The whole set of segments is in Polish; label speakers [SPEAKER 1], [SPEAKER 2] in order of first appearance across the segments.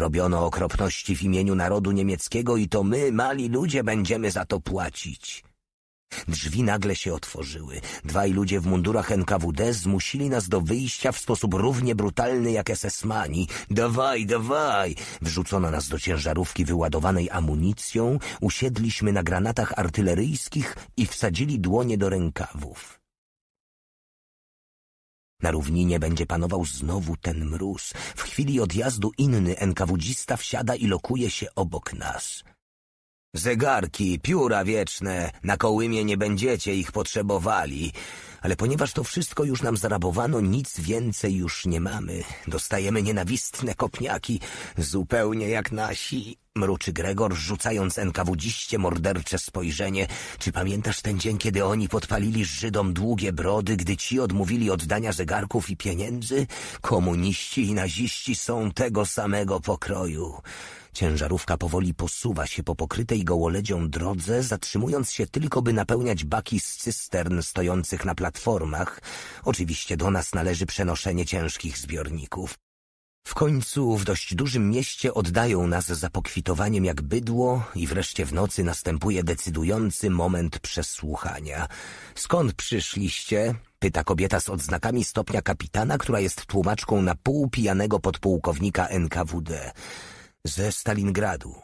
[SPEAKER 1] Robiono okropności w imieniu narodu niemieckiego i to my, mali ludzie, będziemy za to płacić. Drzwi nagle się otworzyły. Dwaj ludzie w mundurach NKWD zmusili nas do wyjścia w sposób równie brutalny jak SS-mani. Dawaj, dawaj! Wrzucono nas do ciężarówki wyładowanej amunicją, usiedliśmy na granatach artyleryjskich i wsadzili dłonie do rękawów. Na równinie będzie panował znowu ten mróz. W chwili odjazdu inny enkawudzista wsiada i lokuje się obok nas. Zegarki, pióra wieczne, na kołymie nie będziecie ich potrzebowali, ale ponieważ to wszystko już nam zarabowano, nic więcej już nie mamy. Dostajemy nienawistne kopniaki, zupełnie jak nasi, mruczy Gregor, rzucając enkawudziście mordercze spojrzenie. Czy pamiętasz ten dzień, kiedy oni podpalili Żydom długie brody, gdy ci odmówili oddania zegarków i pieniędzy? Komuniści i naziści są tego samego pokroju. Ciężarówka powoli posuwa się po pokrytej gołoledzią drodze, zatrzymując się tylko, by napełniać baki z cystern stojących na platformach. Oczywiście do nas należy przenoszenie ciężkich zbiorników. W końcu w dość dużym mieście oddają nas za pokwitowaniem jak bydło i wreszcie w nocy następuje decydujący moment przesłuchania. Skąd przyszliście? Pyta kobieta z odznakami stopnia kapitana, która jest tłumaczką na pół pijanego podpułkownika NKWD ze Stalingradu.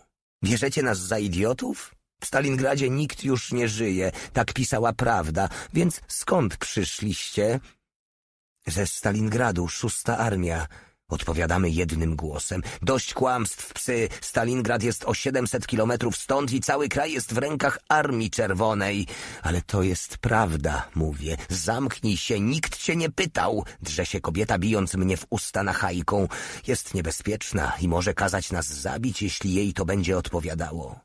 [SPEAKER 1] Bierzecie nas za idiotów? W Stalingradzie nikt już nie żyje, tak pisała prawda, więc skąd przyszliście? Ze Stalingradu, szósta armia. Odpowiadamy jednym głosem. Dość kłamstw, psy. Stalingrad jest o 700 kilometrów stąd i cały kraj jest w rękach Armii Czerwonej. Ale to jest prawda, mówię. Zamknij się, nikt cię nie pytał. Drze się kobieta, bijąc mnie w usta na hajką. Jest niebezpieczna i może kazać nas zabić, jeśli jej to będzie odpowiadało.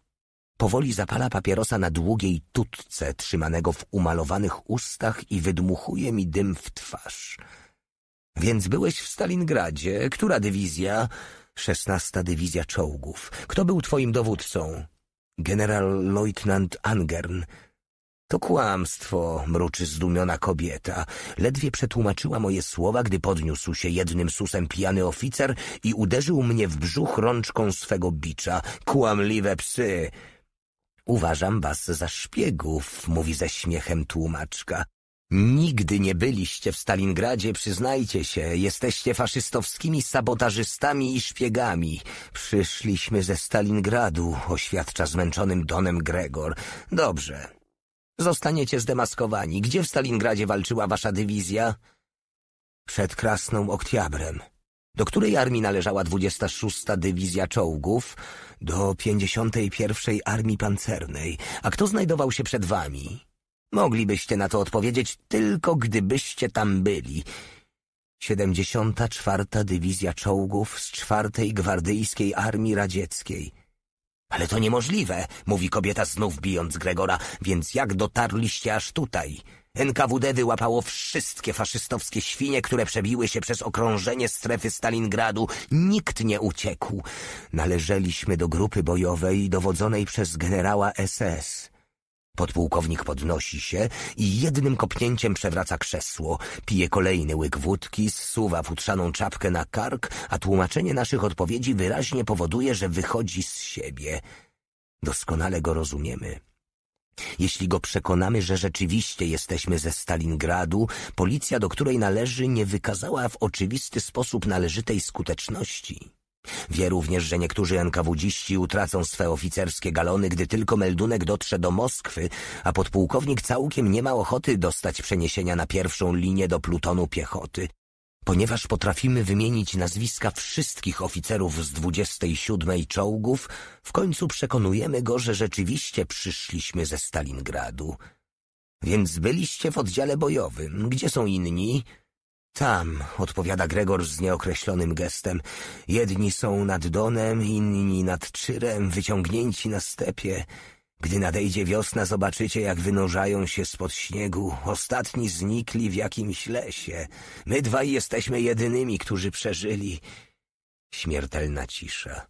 [SPEAKER 1] Powoli zapala papierosa na długiej tutce, trzymanego w umalowanych ustach i wydmuchuje mi dym w twarz. Więc byłeś w Stalingradzie. Która dywizja? Szesnasta dywizja czołgów. Kto był twoim dowódcą? General-lojtnant Angern. To kłamstwo, mruczy zdumiona kobieta. Ledwie przetłumaczyła moje słowa, gdy podniósł się jednym susem pijany oficer i uderzył mnie w brzuch rączką swego bicza. Kłamliwe psy! Uważam was za szpiegów, mówi ze śmiechem tłumaczka. Nigdy nie byliście w Stalingradzie, przyznajcie się. Jesteście faszystowskimi sabotażystami i szpiegami. Przyszliśmy ze Stalingradu, oświadcza zmęczonym Donem Gregor. Dobrze. Zostaniecie zdemaskowani. Gdzie w Stalingradzie walczyła wasza dywizja? Przed Krasną Oktiabrem. Do której armii należała 26. Dywizja Czołgów? Do 51. Armii Pancernej. A kto znajdował się przed wami? Moglibyście na to odpowiedzieć tylko gdybyście tam byli. 74. Dywizja Czołgów z czwartej Gwardyjskiej Armii Radzieckiej. Ale to niemożliwe, mówi kobieta znów bijąc Gregora, więc jak dotarliście aż tutaj? NKWD wyłapało wszystkie faszystowskie świnie, które przebiły się przez okrążenie strefy Stalingradu. Nikt nie uciekł. Należeliśmy do grupy bojowej dowodzonej przez generała SS. Podpułkownik podnosi się i jednym kopnięciem przewraca krzesło, pije kolejny łyk wódki, zsuwa futrzaną czapkę na kark, a tłumaczenie naszych odpowiedzi wyraźnie powoduje, że wychodzi z siebie. Doskonale go rozumiemy. Jeśli go przekonamy, że rzeczywiście jesteśmy ze Stalingradu, policja, do której należy, nie wykazała w oczywisty sposób należytej skuteczności. Wie również, że niektórzy NKWDziści utracą swe oficerskie galony, gdy tylko meldunek dotrze do Moskwy, a podpułkownik całkiem nie ma ochoty dostać przeniesienia na pierwszą linię do plutonu piechoty. Ponieważ potrafimy wymienić nazwiska wszystkich oficerów z 27 czołgów, w końcu przekonujemy go, że rzeczywiście przyszliśmy ze Stalingradu. Więc byliście w oddziale bojowym. Gdzie są inni? Tam, odpowiada Gregor z nieokreślonym gestem. Jedni są nad Donem, inni nad Czyrem, wyciągnięci na stepie. Gdy nadejdzie wiosna, zobaczycie, jak wynurzają się spod śniegu. Ostatni znikli w jakimś lesie. My dwaj jesteśmy jedynymi, którzy przeżyli. Śmiertelna cisza.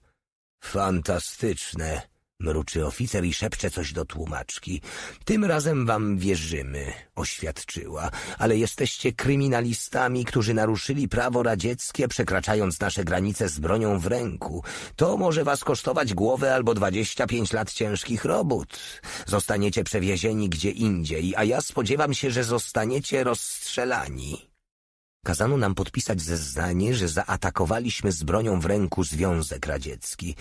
[SPEAKER 1] Fantastyczne, mruczy oficer i szepcze coś do tłumaczki. Tym razem wam wierzymy, oświadczyła, ale jesteście kryminalistami, którzy naruszyli prawo radzieckie, przekraczając nasze granice z bronią w ręku. To może was kosztować głowę albo dwadzieścia pięć lat ciężkich robót. Zostaniecie przewiezieni gdzie indziej, a ja spodziewam się, że zostaniecie rozstrzelani. Kazano nam podpisać zeznanie, że zaatakowaliśmy z bronią w ręku Związek Radziecki.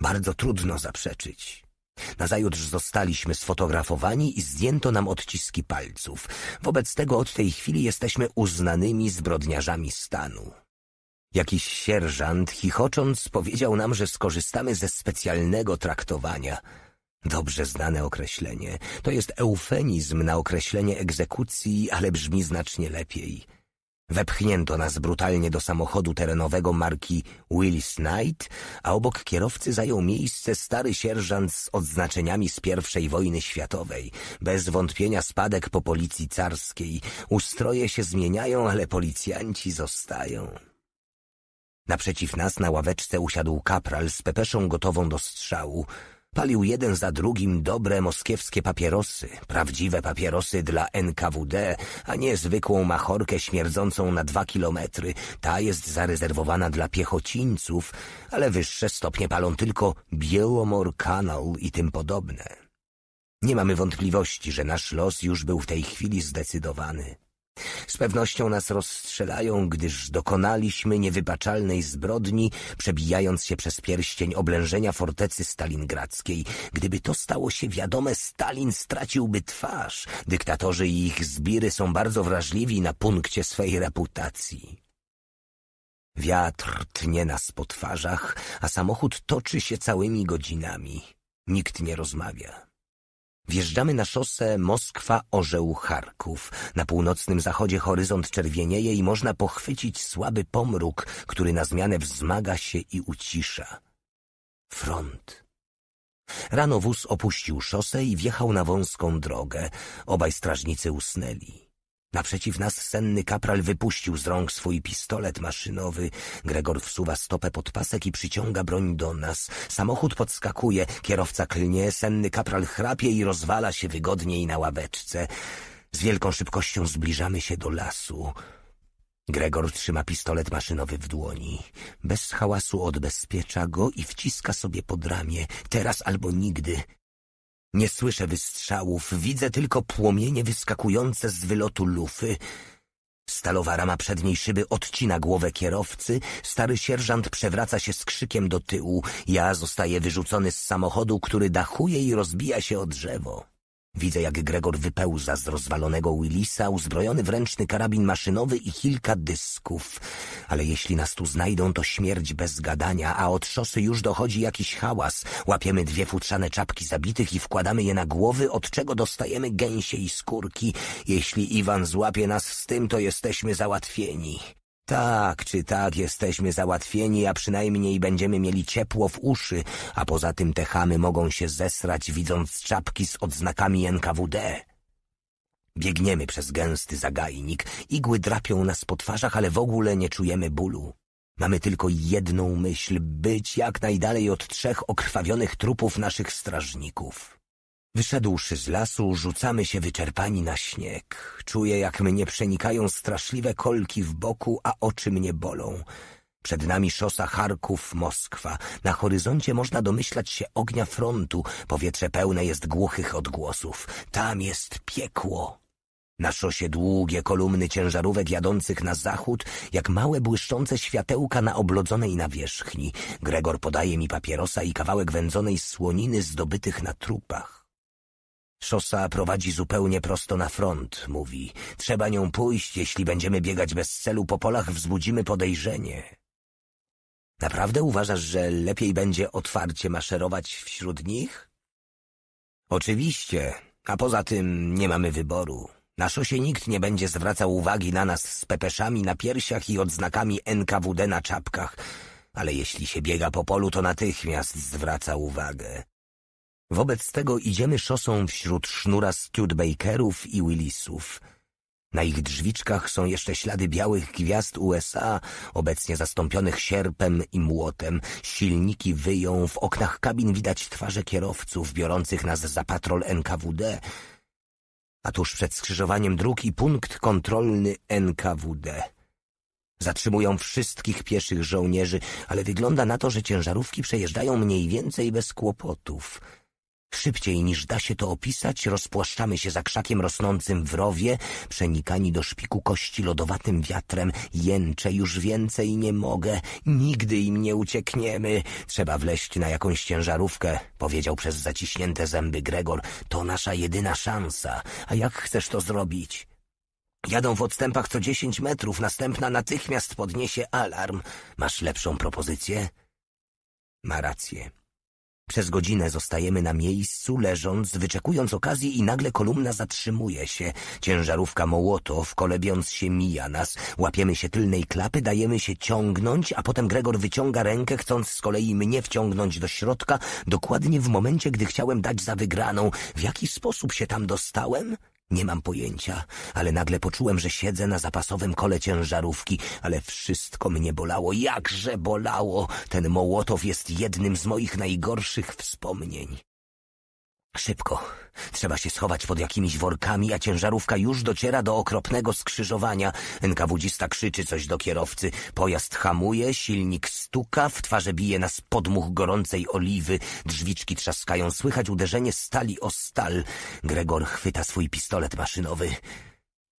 [SPEAKER 1] Bardzo trudno zaprzeczyć. Nazajutrz zostaliśmy sfotografowani i zdjęto nam odciski palców. Wobec tego od tej chwili jesteśmy uznanymi zbrodniarzami stanu. Jakiś sierżant, chichocząc, powiedział nam, że skorzystamy ze specjalnego traktowania. Dobrze znane określenie. To jest eufemizm na określenie egzekucji, ale brzmi znacznie lepiej. Wepchnięto nas brutalnie do samochodu terenowego marki Willis Knight, a obok kierowcy zajął miejsce stary sierżant z odznaczeniami z I wojny światowej. Bez wątpienia spadek po policji carskiej. Ustroje się zmieniają, ale policjanci zostają. Naprzeciw nas na ławeczce usiadł kapral z pepeszą gotową do strzału. Palił jeden za drugim dobre moskiewskie papierosy, prawdziwe papierosy dla NKWD, a nie zwykłą machorkę śmierdzącą na dwa kilometry. Ta jest zarezerwowana dla piechocińców, ale wyższe stopnie palą tylko Białomor Kanał i tym podobne. Nie mamy wątpliwości, że nasz los już był w tej chwili zdecydowany. Z pewnością nas rozstrzelają, gdyż dokonaliśmy niewybaczalnej zbrodni, przebijając się przez pierścień oblężenia fortecy stalingradzkiej. Gdyby to stało się wiadome, Stalin straciłby twarz. Dyktatorzy i ich zbiry są bardzo wrażliwi na punkcie swej reputacji. Wiatr tnie nas po twarzach, a samochód toczy się całymi godzinami. Nikt nie rozmawia. Wjeżdżamy na szosę Moskwa-Orzeł-Charków. Na północnym zachodzie horyzont czerwienieje i można pochwycić słaby pomruk, który na zmianę wzmaga się i ucisza. Front. Rano wóz opuścił szosę i wjechał na wąską drogę. Obaj strażnicy usnęli. Naprzeciw nas senny kapral wypuścił z rąk swój pistolet maszynowy. Gregor wsuwa stopę pod pasek i przyciąga broń do nas. Samochód podskakuje, kierowca klnie, senny kapral chrapie i rozwala się wygodniej na ławeczce. Z wielką szybkością zbliżamy się do lasu. Gregor trzyma pistolet maszynowy w dłoni. Bez hałasu odbezpiecza go i wciska sobie pod ramię. Teraz albo nigdy. Nie słyszę wystrzałów, widzę tylko płomienie wyskakujące z wylotu lufy. Stalowa rama przedniej szyby odcina głowę kierowcy, stary sierżant przewraca się z krzykiem do tyłu, ja zostaję wyrzucony z samochodu, który dachuje i rozbija się o drzewo. Widzę, jak Gregor wypełza z rozwalonego Willisa, uzbrojony w ręczny karabin maszynowy i kilka dysków. Ale jeśli nas tu znajdą, to śmierć bez gadania, a od szosy już dochodzi jakiś hałas. Łapiemy dwie futrzane czapki zabitych i wkładamy je na głowy, od czego dostajemy gęsie i skórki. Jeśli Iwan złapie nas z tym, to jesteśmy załatwieni. Tak czy tak jesteśmy załatwieni, a przynajmniej będziemy mieli ciepło w uszy, a poza tym te chamy mogą się zesrać widząc czapki z odznakami NKWD. Biegniemy przez gęsty zagajnik, igły drapią nas po twarzach, ale w ogóle nie czujemy bólu. Mamy tylko jedną myśl, być jak najdalej od trzech okrwawionych trupów naszych strażników. Wyszedłszy z lasu, rzucamy się wyczerpani na śnieg. Czuję, jak mnie przenikają straszliwe kolki w boku, a oczy mnie bolą. Przed nami szosa Charków, Moskwa. Na horyzoncie można domyślać się ognia frontu. Powietrze pełne jest głuchych odgłosów. Tam jest piekło. Na szosie długie kolumny ciężarówek jadących na zachód, jak małe błyszczące światełka na oblodzonej nawierzchni. Gregor podaje mi papierosa i kawałek wędzonej słoniny zdobytych na trupach. Szosa prowadzi zupełnie prosto na front, mówi. Trzeba nią pójść, jeśli będziemy biegać bez celu po polach, wzbudzimy podejrzenie. Naprawdę uważasz, że lepiej będzie otwarcie maszerować wśród nich? Oczywiście, a poza tym nie mamy wyboru. Na szosie nikt nie będzie zwracał uwagi na nas z pepeszami na piersiach i odznakami NKWD na czapkach, ale jeśli się biega po polu, to natychmiast zwraca uwagę. Wobec tego idziemy szosą wśród sznura Studebakerów i Willisów. Na ich drzwiczkach są jeszcze ślady białych gwiazd USA, obecnie zastąpionych sierpem i młotem. Silniki wyją, w oknach kabin widać twarze kierowców biorących nas za patrol NKWD. A tuż przed skrzyżowaniem dróg i punkt kontrolny NKWD. Zatrzymują wszystkich pieszych żołnierzy, ale wygląda na to, że ciężarówki przejeżdżają mniej więcej bez kłopotów. Szybciej niż da się to opisać, rozpłaszczamy się za krzakiem rosnącym w rowie, przenikani do szpiku kości lodowatym wiatrem. Jęczę już więcej nie mogę, nigdy im nie uciekniemy. Trzeba wleść na jakąś ciężarówkę, powiedział przez zaciśnięte zęby Gregor. To nasza jedyna szansa. A jak chcesz to zrobić? Jadą w odstępach co dziesięć metrów, następna natychmiast podniesie alarm. Masz lepszą propozycję? Ma rację. Przez godzinę zostajemy na miejscu, leżąc, wyczekując okazji i nagle kolumna zatrzymuje się. Ciężarówka Mołotow, kolebiąc się, mija nas. Łapiemy się tylnej klapy, dajemy się ciągnąć, a potem Gregor wyciąga rękę, chcąc z kolei mnie wciągnąć do środka, dokładnie w momencie, gdy chciałem dać za wygraną. W jaki sposób się tam dostałem? Nie mam pojęcia, ale nagle poczułem, że siedzę na zapasowym kole ciężarówki, ale wszystko mnie bolało, jakże bolało. Ten Mołotow jest jednym z moich najgorszych wspomnień. Szybko. Trzeba się schować pod jakimiś workami, a ciężarówka już dociera do okropnego skrzyżowania. NKWdzista krzyczy coś do kierowcy. Pojazd hamuje, silnik stuka, w twarze bije nas podmuch gorącej oliwy. Drzwiczki trzaskają, słychać uderzenie stali o stal. Gregor chwyta swój pistolet maszynowy.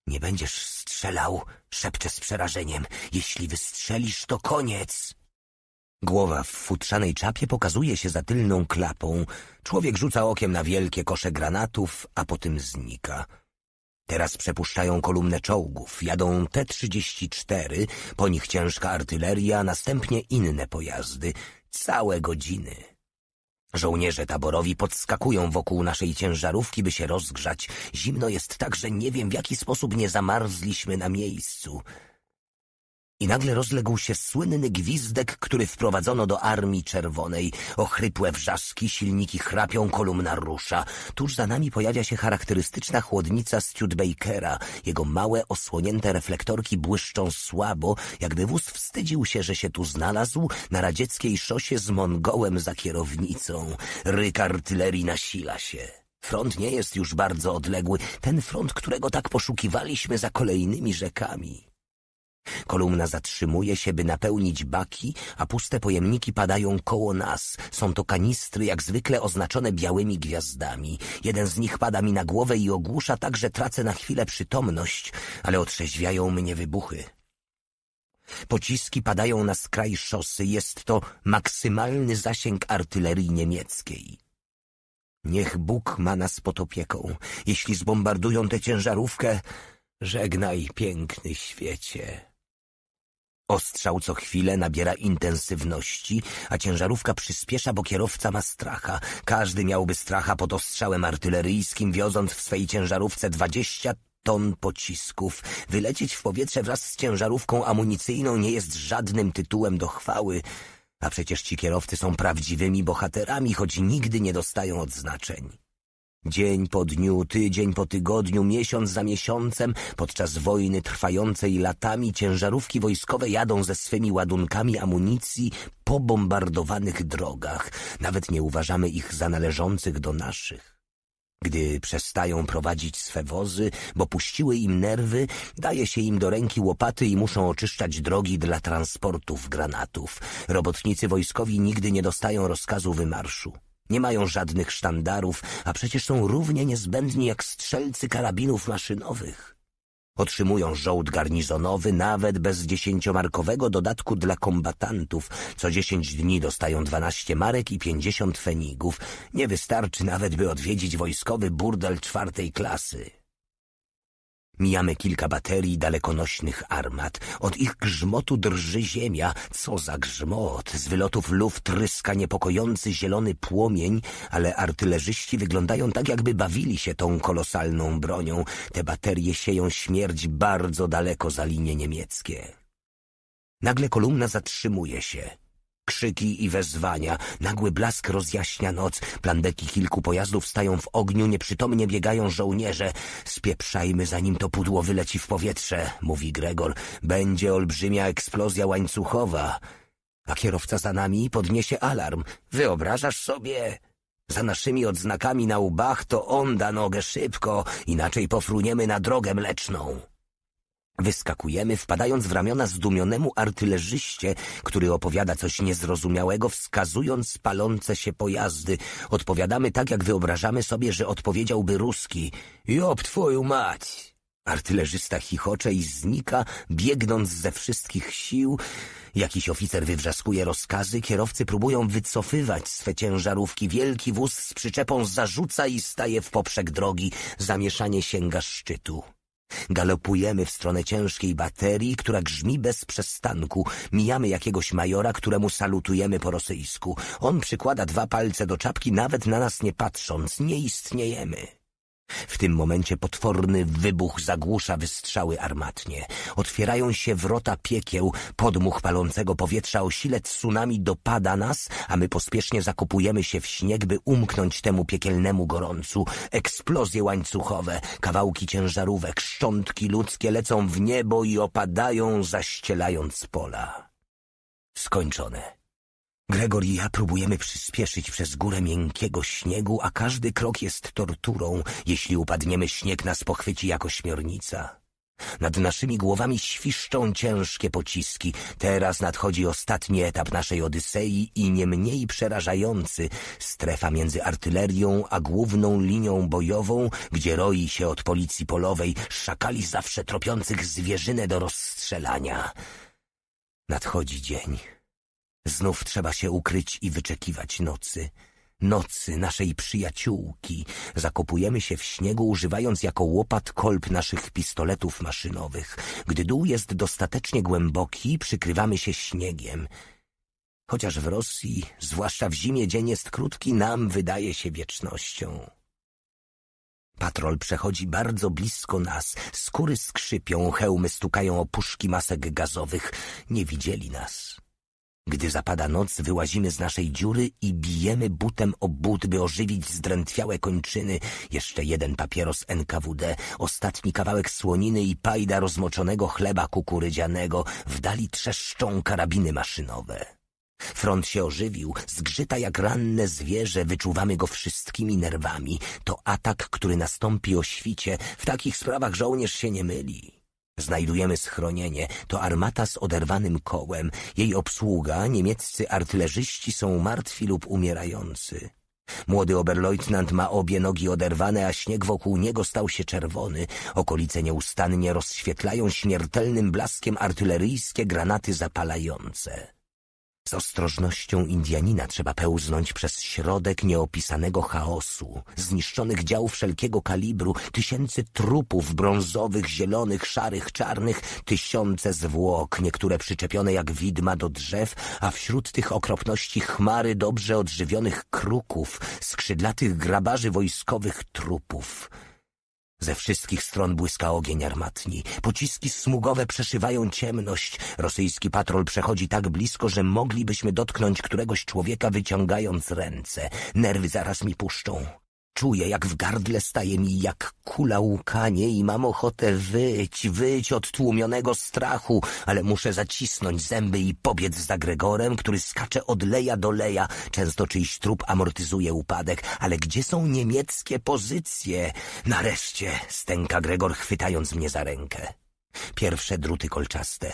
[SPEAKER 1] Nie będziesz strzelał, szepcze z przerażeniem. Jeśli wystrzelisz, to koniec. Głowa w futrzanej czapie pokazuje się za tylną klapą. Człowiek rzuca okiem na wielkie kosze granatów, a potem znika. Teraz przepuszczają kolumnę czołgów, jadą T-34, po nich ciężka artyleria, następnie inne pojazdy. Całe godziny. Żołnierze taborowi podskakują wokół naszej ciężarówki, by się rozgrzać. Zimno jest tak, że nie wiem, w jaki sposób nie zamarzliśmy na miejscu. I nagle rozległ się słynny gwizdek, który wprowadzono do Armii Czerwonej. Ochrypłe wrzaski, silniki chrapią, kolumna rusza. Tuż za nami pojawia się charakterystyczna chłodnica Studebakera. Jego małe, osłonięte reflektorki błyszczą słabo, jakby wóz wstydził się, że się tu znalazł na radzieckiej szosie z Mongołem za kierownicą. Ryk artylerii nasila się. Front nie jest już bardzo odległy, ten front, którego tak poszukiwaliśmy za kolejnymi rzekami. Kolumna zatrzymuje się, by napełnić baki, a puste pojemniki padają koło nas. Są to kanistry, jak zwykle oznaczone białymi gwiazdami. Jeden z nich pada mi na głowę i ogłusza tak, że tracę na chwilę przytomność, ale otrzeźwiają mnie wybuchy. Pociski padają na skraj szosy. Jest to maksymalny zasięg artylerii niemieckiej. Niech Bóg ma nas pod opieką. Jeśli zbombardują tę ciężarówkę, żegnaj piękny świecie. Ostrzał co chwilę nabiera intensywności, a ciężarówka przyspiesza, bo kierowca ma stracha. Każdy miałby stracha pod ostrzałem artyleryjskim, wioząc w swej ciężarówce dwadzieścia ton pocisków. Wylecieć w powietrze wraz z ciężarówką amunicyjną nie jest żadnym tytułem do chwały. A przecież ci kierowcy są prawdziwymi bohaterami, choć nigdy nie dostają odznaczeń. Dzień po dniu, tydzień po tygodniu, miesiąc za miesiącem, podczas wojny trwającej latami, ciężarówki wojskowe jadą ze swymi ładunkami amunicji po bombardowanych drogach. Nawet nie uważamy ich za należących do naszych. Gdy przestają prowadzić swe wozy, bo puściły im nerwy, daje się im do ręki łopaty i muszą oczyszczać drogi dla transportów granatów. Robotnicy wojskowi nigdy nie dostają rozkazu wymarszu. Nie mają żadnych sztandarów, a przecież są równie niezbędni jak strzelcy karabinów maszynowych. Otrzymują żołd garnizonowy nawet bez dziesięciomarkowego dodatku dla kombatantów. Co dziesięć dni dostają dwanaście marek i pięćdziesiąt fenigów. Nie wystarczy nawet, by odwiedzić wojskowy burdel czwartej klasy. Mijamy kilka baterii dalekonośnych armat. Od ich grzmotu drży ziemia. Co za grzmot! Z wylotów luf tryska niepokojący zielony płomień, ale artylerzyści wyglądają tak, jakby bawili się tą kolosalną bronią. Te baterie sieją śmierć bardzo daleko za linie niemieckie. Nagle kolumna zatrzymuje się. Krzyki i wezwania. Nagły blask rozjaśnia noc. Plandeki kilku pojazdów stają w ogniu, nieprzytomnie biegają żołnierze. Spieprzajmy, zanim to pudło wyleci w powietrze, mówi Gregor. Będzie olbrzymia eksplozja łańcuchowa. A kierowca za nami podniesie alarm. Wyobrażasz sobie? Za naszymi odznakami na łbach to on da nogę szybko, inaczej pofruniemy na drogę mleczną. Wyskakujemy, wpadając w ramiona zdumionemu artylerzyście, który opowiada coś niezrozumiałego, wskazując palące się pojazdy. Odpowiadamy tak, jak wyobrażamy sobie, że odpowiedziałby ruski. Job twoją mać! Artylerzysta chichocze i znika, biegnąc ze wszystkich sił. Jakiś oficer wywrzaskuje rozkazy, kierowcy próbują wycofywać swe ciężarówki. Wielki wóz z przyczepą zarzuca i staje w poprzek drogi. Zamieszanie sięga szczytu. Galopujemy w stronę ciężkiej baterii, która grzmi bez przestanku. Mijamy jakiegoś majora, któremu salutujemy po rosyjsku. On przykłada dwa palce do czapki, nawet na nas nie patrząc. Nie istniejemy. W tym momencie potworny wybuch zagłusza wystrzały armatnie. Otwierają się wrota piekieł, podmuch palącego powietrza o sile tsunami dopada nas, a my pospiesznie zakopujemy się w śnieg, by umknąć temu piekielnemu gorącu. Eksplozje łańcuchowe, kawałki ciężarówek, szczątki ludzkie lecą w niebo i opadają, zaścielając pola. Skończone. Gregor i ja próbujemy przyspieszyć przez górę miękkiego śniegu, a każdy krok jest torturą. Jeśli upadniemy, śnieg nas pochwyci jako śmiornica. Nad naszymi głowami świszczą ciężkie pociski. Teraz nadchodzi ostatni etap naszej Odysei i nie mniej przerażający strefa między artylerią a główną linią bojową, gdzie roi się od policji polowej szakali zawsze tropiących zwierzynę do rozstrzelania. Nadchodzi dzień. Znów trzeba się ukryć i wyczekiwać nocy. Nocy naszej przyjaciółki. Zakopujemy się w śniegu, używając jako łopat kolb naszych pistoletów maszynowych. Gdy dół jest dostatecznie głęboki, przykrywamy się śniegiem. Chociaż w Rosji, zwłaszcza w zimie, dzień jest krótki, nam wydaje się wiecznością. Patrol przechodzi bardzo blisko nas. Skóry skrzypią, hełmy stukają o puszki masek gazowych. Nie widzieli nas. Gdy zapada noc, wyłazimy z naszej dziury i bijemy butem o but, by ożywić zdrętwiałe kończyny. Jeszcze jeden papieros NKWD, ostatni kawałek słoniny i pajda rozmoczonego chleba kukurydzianego. W dali trzeszczą karabiny maszynowe. Front się ożywił, zgrzyta jak ranne zwierzę, wyczuwamy go wszystkimi nerwami. To atak, który nastąpi o świcie. W takich sprawach żołnierz się nie myli. Znajdujemy schronienie, to armata z oderwanym kołem, jej obsługa, niemieccy artylerzyści są martwi lub umierający. Młody oberleutnant ma obie nogi oderwane, a śnieg wokół niego stał się czerwony. Okolice nieustannie rozświetlają śmiertelnym blaskiem artyleryjskie granaty zapalające. Z ostrożnością Indianina trzeba pełznąć przez środek nieopisanego chaosu, zniszczonych dział wszelkiego kalibru, tysięcy trupów brązowych, zielonych, szarych, czarnych, tysiące zwłok, niektóre przyczepione jak widma do drzew, a wśród tych okropności chmary dobrze odżywionych kruków, skrzydlatych grabarzy wojskowych trupów – ze wszystkich stron błyska ogień armatni. Pociski smugowe przeszywają ciemność. Rosyjski patrol przechodzi tak blisko, że moglibyśmy dotknąć któregoś człowieka wyciągając ręce. Nerwy zaraz mi puszczą. Czuję, jak w gardle staje mi jak kula łkanie i mam ochotę wyć, wyć od tłumionego strachu, ale muszę zacisnąć zęby i pobiec za Gregorem, który skacze od leja do leja. Często czyjś trup amortyzuje upadek, ale gdzie są niemieckie pozycje? Nareszcie, stęka Gregor, chwytając mnie za rękę. Pierwsze druty kolczaste.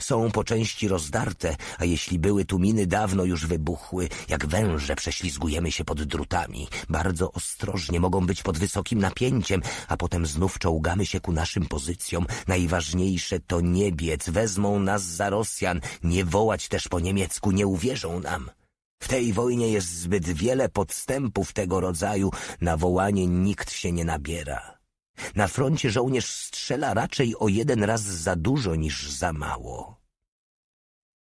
[SPEAKER 1] Są po części rozdarte, a jeśli były tu miny dawno już wybuchły, jak węże prześlizgujemy się pod drutami. Bardzo ostrożnie mogą być pod wysokim napięciem, a potem znów czołgamy się ku naszym pozycjom. Najważniejsze to nie biec, wezmą nas za Rosjan, nie wołać też po niemiecku, nie uwierzą nam. W tej wojnie jest zbyt wiele podstępów tego rodzaju, na wołanie nikt się nie nabiera. Na froncie żołnierz strzela raczej o jeden raz za dużo niż za mało.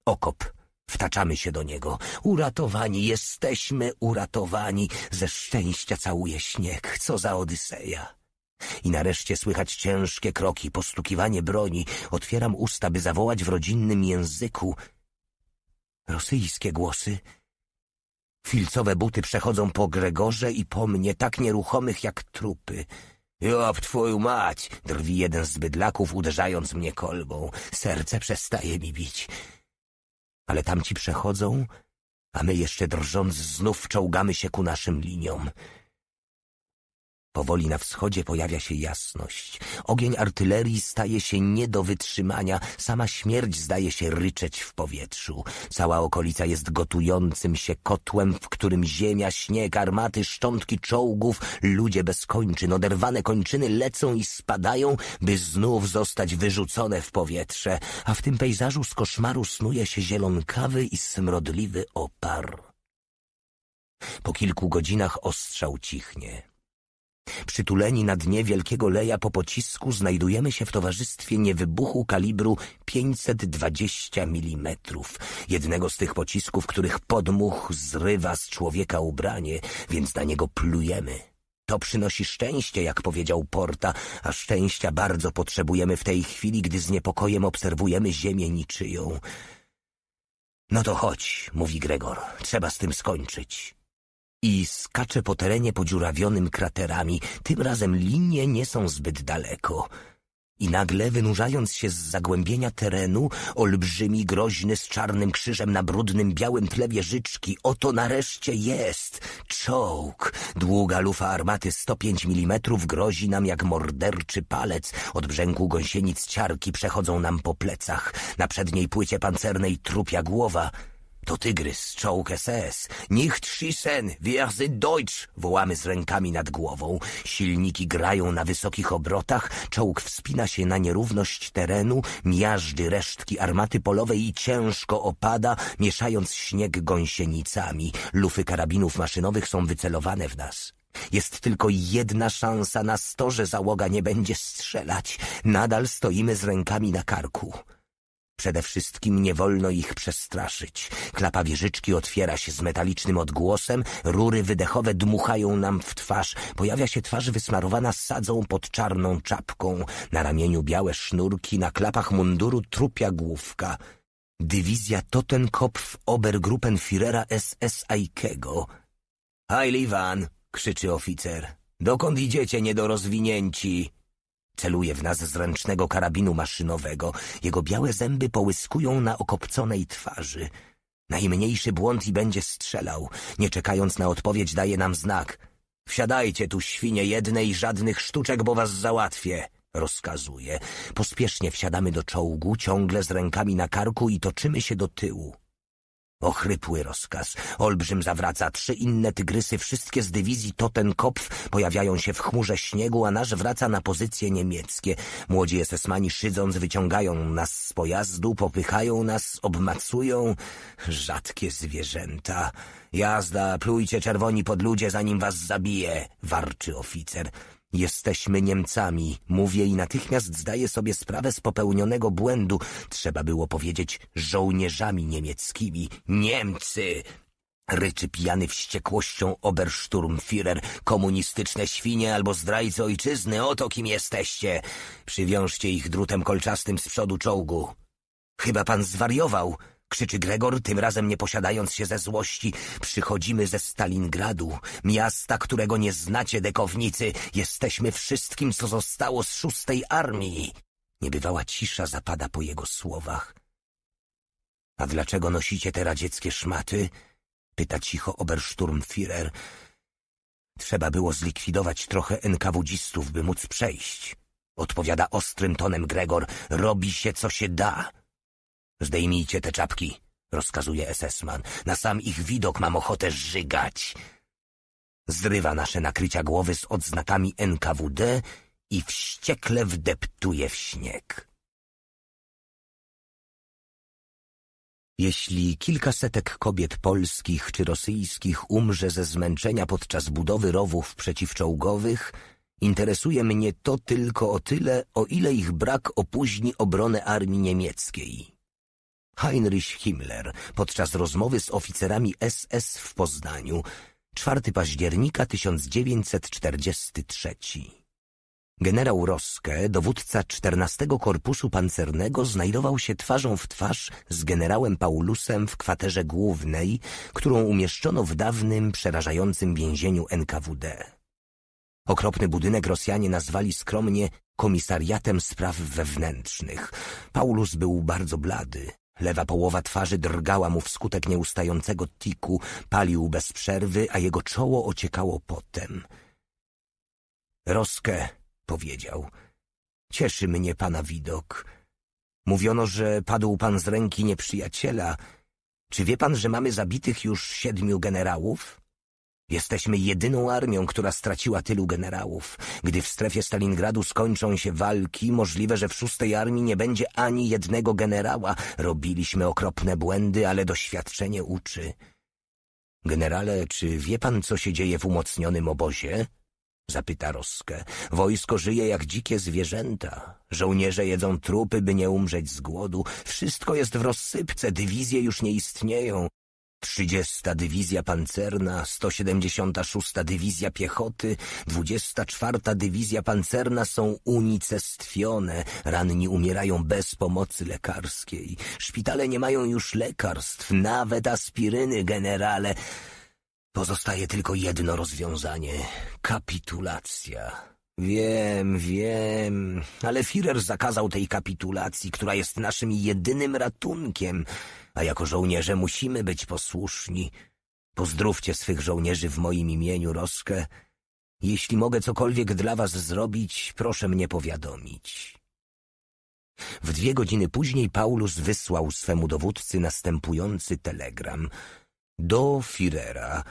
[SPEAKER 1] Okop. Wtaczamy się do niego. Uratowani, jesteśmy uratowani. Ze szczęścia całuje śnieg. Co za Odyseja. I nareszcie słychać ciężkie kroki, postukiwanie broni. Otwieram usta, by zawołać w rodzinnym języku. Rosyjskie głosy. Filcowe buty przechodzą po Gregorze i po mnie, tak nieruchomych jak trupy. Job, twoją mać! Drwi jeden z bydlaków, uderzając mnie kolbą. Serce przestaje mi bić. Ale tamci przechodzą, a my jeszcze drżąc znów czołgamy się ku naszym liniom. Powoli na wschodzie pojawia się jasność. Ogień artylerii staje się nie do wytrzymania, sama śmierć zdaje się ryczeć w powietrzu. Cała okolica jest gotującym się kotłem, w którym ziemia, śnieg, armaty, szczątki czołgów, ludzie bez kończyn, oderwane kończyny lecą i spadają, by znów zostać wyrzucone w powietrze, a w tym pejzażu z koszmaru snuje się zielonkawy i smrodliwy opar. Po kilku godzinach ostrzał cichnie. Przytuleni na dnie wielkiego leja po pocisku znajdujemy się w towarzystwie niewybuchu kalibru 520 mm, jednego z tych pocisków, których podmuch zrywa z człowieka ubranie, więc na niego plujemy. To przynosi szczęście, jak powiedział Porta, a szczęścia bardzo potrzebujemy w tej chwili, gdy z niepokojem obserwujemy ziemię niczyją. No to chodź, mówi Gregor, trzeba z tym skończyć i skacze po terenie podziurawionym kraterami. Tym razem linie nie są zbyt daleko. I nagle, wynurzając się z zagłębienia terenu, olbrzymi, groźny, z czarnym krzyżem na brudnym, białym tle wieżyczki, oto nareszcie jest! Czołg! Długa lufa armaty 105 mm grozi nam jak morderczy palec. Od brzęku gąsienic ciarki przechodzą nam po plecach. Na przedniej płycie pancernej trupia głowa — to tygrys czołg SS. Nicht schießen, wir sind Deutsch! Wołamy z rękami nad głową. Silniki grają na wysokich obrotach, czołg wspina się na nierówność terenu, miażdży resztki armaty polowej i ciężko opada, mieszając śnieg gąsienicami. Lufy karabinów maszynowych są wycelowane w nas. Jest tylko jedna szansa na sto, że załoga nie będzie strzelać. Nadal stoimy z rękami na karku. Przede wszystkim nie wolno ich przestraszyć. Klapa wieżyczki otwiera się z metalicznym odgłosem, rury wydechowe dmuchają nam w twarz. Pojawia się twarz wysmarowana sadzą pod czarną czapką, na ramieniu białe sznurki, na klapach munduru trupia główka. Dywizja Totenkopf Obergruppenführera SS Aikego. Heil Iwan! krzyczy oficer. Dokąd idziecie, niedorozwinięci? Celuje w nas z ręcznego karabinu maszynowego. Jego białe zęby połyskują na okopconej twarzy. Najmniejszy błąd i będzie strzelał. Nie czekając na odpowiedź daje nam znak. Wsiadajcie tu, świnie jedne i żadnych sztuczek, bo was załatwię. Rozkazuje. Pospiesznie wsiadamy do czołgu, ciągle z rękami na karku i toczymy się do tyłu. Ochrypły rozkaz. Olbrzym zawraca. Trzy inne tygrysy, wszystkie z dywizji Totenkopf, pojawiają się w chmurze śniegu, a nasz wraca na pozycje niemieckie. Młodzi esesmani szydząc wyciągają nas z pojazdu, popychają nas, obmacują. Rzadkie zwierzęta. Jazda, plujcie czerwoni pod ludzie, zanim was zabije, warczy oficer. Jesteśmy Niemcami, mówię i natychmiast zdaję sobie sprawę z popełnionego błędu. Trzeba było powiedzieć żołnierzami niemieckimi. Niemcy! Ryczy pijany wściekłością Obersturmführer, komunistyczne świnie albo zdrajcy ojczyzny, oto kim jesteście. Przywiążcie ich drutem kolczastym z przodu czołgu. Chyba pan zwariował, krzyczy Gregor, tym razem nie posiadając się ze złości. Przychodzimy ze Stalingradu, miasta, którego nie znacie, dekownicy. Jesteśmy wszystkim, co zostało z szóstej armii. Niebywała cisza zapada po jego słowach. A dlaczego nosicie te radzieckie szmaty? Pyta cicho Obersturmfirer. Trzeba było zlikwidować trochę enkawudzistów, by móc przejść. Odpowiada ostrym tonem Gregor. Robi się, co się da. Zdejmijcie te czapki, rozkazuje SS-man. Na sam ich widok mam ochotę żygać. Zrywa nasze nakrycia głowy z odznakami NKWD i wściekle wdeptuje w śnieg. Jeśli kilkasetek kobiet polskich czy rosyjskich umrze ze zmęczenia podczas budowy rowów przeciwczołgowych, interesuje mnie to tylko o tyle, o ile ich brak opóźni obronę armii niemieckiej. Heinrich Himmler podczas rozmowy z oficerami SS w Poznaniu 4 października 1943. Generał Roske, dowódca XIV Korpusu Pancernego, znajdował się twarzą w twarz z generałem Paulusem w kwaterze głównej, którą umieszczono w dawnym, przerażającym więzieniu NKWD. Okropny budynek Rosjanie nazwali skromnie komisariatem spraw wewnętrznych. Paulus był bardzo blady, Lewa połowa twarzy drgała mu wskutek nieustającego tiku, palił bez przerwy, a jego czoło ociekało potem. Roskę, powiedział, cieszy mnie pana widok. Mówiono, że padł pan z ręki nieprzyjaciela. Czy wie pan, że mamy zabitych już siedmiu generałów? Jesteśmy jedyną armią, która straciła tylu generałów. Gdy w strefie Stalingradu skończą się walki, możliwe, że w szóstej armii nie będzie ani jednego generała. Robiliśmy okropne błędy, ale doświadczenie uczy. Generale, czy wie pan, co się dzieje w umocnionym obozie? Zapyta Roskę. Wojsko żyje jak dzikie zwierzęta. Żołnierze jedzą trupy, by nie umrzeć z głodu. Wszystko jest w rozsypce, dywizje już nie istnieją. 30. Dywizja Pancerna, 176. Dywizja Piechoty, 24. Dywizja Pancerna są unicestwione, ranni umierają bez pomocy lekarskiej. Szpitale nie mają już lekarstw, nawet aspiryny, generale. Pozostaje tylko jedno rozwiązanie kapitulacja. Wiem, wiem, ale Führer zakazał tej kapitulacji, która jest naszym jedynym ratunkiem, a jako żołnierze musimy być posłuszni. Pozdrówcie swych żołnierzy w moim imieniu, Roskę. Jeśli mogę cokolwiek dla was zrobić, proszę mnie powiadomić. W dwie godziny później Paulus wysłał swemu dowódcy następujący telegram. Do Firera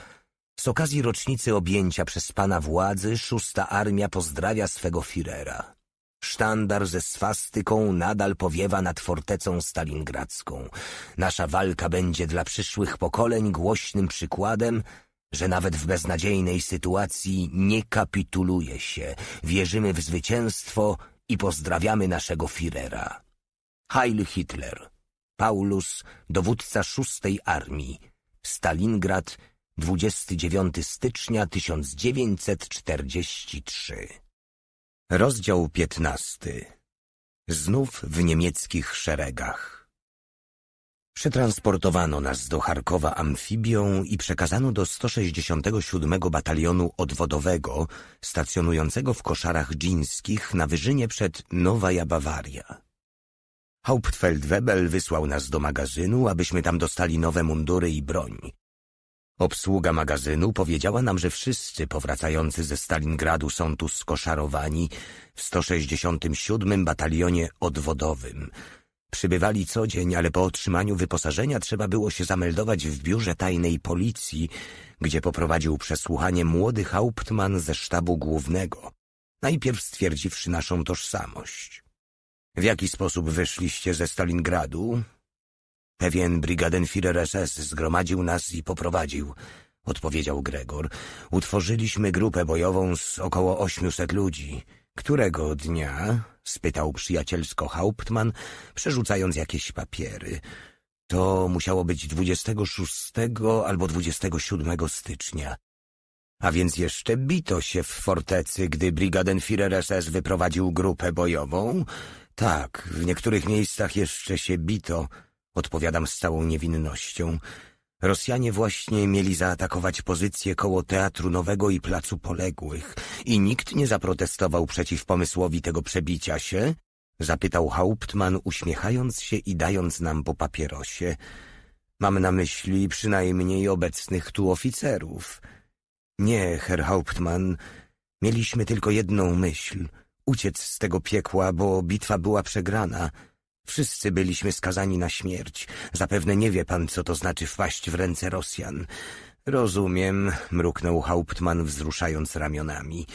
[SPEAKER 1] z okazji rocznicy objęcia przez pana władzy szósta armia pozdrawia swego Firera. Sztandar ze swastyką nadal powiewa nad fortecą stalingradzką. Nasza walka będzie dla przyszłych pokoleń głośnym przykładem, że nawet w beznadziejnej sytuacji nie kapituluje się. Wierzymy w zwycięstwo i pozdrawiamy naszego Firera. Heil Hitler, Paulus, dowódca szóstej armii, Stalingrad, 29 stycznia 1943 Rozdział 15 Znów w niemieckich szeregach Przetransportowano nas do Charkowa amfibią i przekazano do 167 Batalionu Odwodowego stacjonującego w koszarach dżinskich na wyżynie przed Nowaja Bawaria. Hauptfeldwebel wysłał nas do magazynu, abyśmy tam dostali nowe mundury i broń. Obsługa magazynu powiedziała nam, że wszyscy powracający ze Stalingradu są tu skoszarowani w 167 Batalionie Odwodowym. Przybywali co dzień, ale po otrzymaniu wyposażenia trzeba było się zameldować w biurze tajnej policji, gdzie poprowadził przesłuchanie młody hauptman ze sztabu głównego, najpierw stwierdziwszy naszą tożsamość. W jaki sposób wyszliście ze Stalingradu? Pewien brigadenfirer SS zgromadził nas i poprowadził, odpowiedział Gregor. Utworzyliśmy grupę bojową z około 800 ludzi. Którego dnia? spytał przyjacielsko Hauptmann, przerzucając jakieś papiery. To musiało być 26 albo 27 stycznia. A więc jeszcze bito się w fortecy, gdy brigadenfirer SS wyprowadził grupę bojową? Tak, w niektórych miejscach jeszcze się bito, Odpowiadam z całą niewinnością. Rosjanie właśnie mieli zaatakować pozycje koło Teatru Nowego i Placu Poległych i nikt nie zaprotestował przeciw pomysłowi tego przebicia się? Zapytał Hauptmann, uśmiechając się i dając nam po papierosie. Mam na myśli przynajmniej obecnych tu oficerów. Nie, Herr Hauptmann, mieliśmy tylko jedną myśl. Uciec z tego piekła, bo bitwa była przegrana – Wszyscy byliśmy skazani na śmierć. Zapewne nie wie pan, co to znaczy wpaść w ręce Rosjan. Rozumiem, mruknął Hauptmann wzruszając ramionami.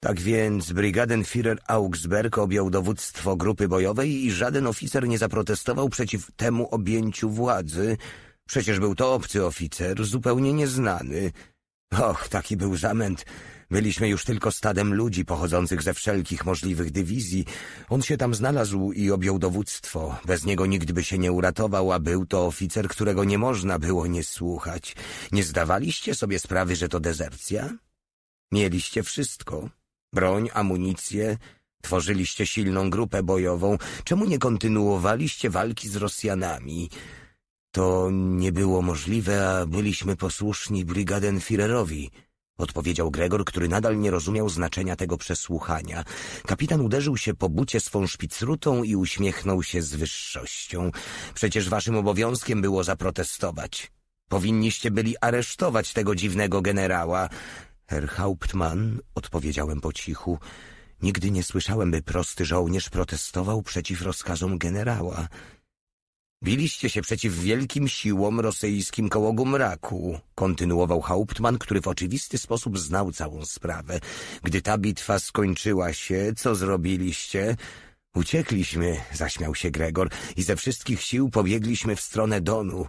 [SPEAKER 1] Tak więc Brigadenführer Augsberg objął dowództwo grupy bojowej i żaden oficer nie zaprotestował przeciw temu objęciu władzy. Przecież był to obcy oficer, zupełnie nieznany. Och, taki był zamęt. Byliśmy już tylko stadem ludzi pochodzących ze wszelkich możliwych dywizji. On się tam znalazł i objął dowództwo. Bez niego nikt by się nie uratował, a był to oficer, którego nie można było nie słuchać. Nie zdawaliście sobie sprawy, że to dezercja? Mieliście wszystko. Broń, amunicję, tworzyliście silną grupę bojową. Czemu nie kontynuowaliście walki z Rosjanami? To nie było możliwe, a byliśmy posłuszni Brigadenfirerowi odpowiedział Gregor, który nadal nie rozumiał znaczenia tego przesłuchania. Kapitan uderzył się po bucie swą szpicrutą i uśmiechnął się z wyższością. Przecież waszym obowiązkiem było zaprotestować. Powinniście byli aresztować tego dziwnego generała. Herr Hauptmann, odpowiedziałem po cichu, nigdy nie słyszałem, by prosty żołnierz protestował przeciw rozkazom generała. Biliście się przeciw wielkim siłom rosyjskim kołogu mraku, kontynuował Hauptmann, który w oczywisty sposób znał całą sprawę. Gdy ta bitwa skończyła się, co zrobiliście? Uciekliśmy, zaśmiał się Gregor, i ze wszystkich sił pobiegliśmy w stronę Donu.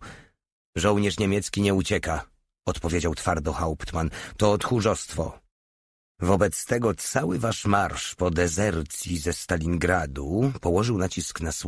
[SPEAKER 1] Żołnierz niemiecki nie ucieka, odpowiedział twardo Hauptmann. To tchórzostwo. Wobec tego cały wasz marsz po dezercji ze Stalingradu położył nacisk na słowo.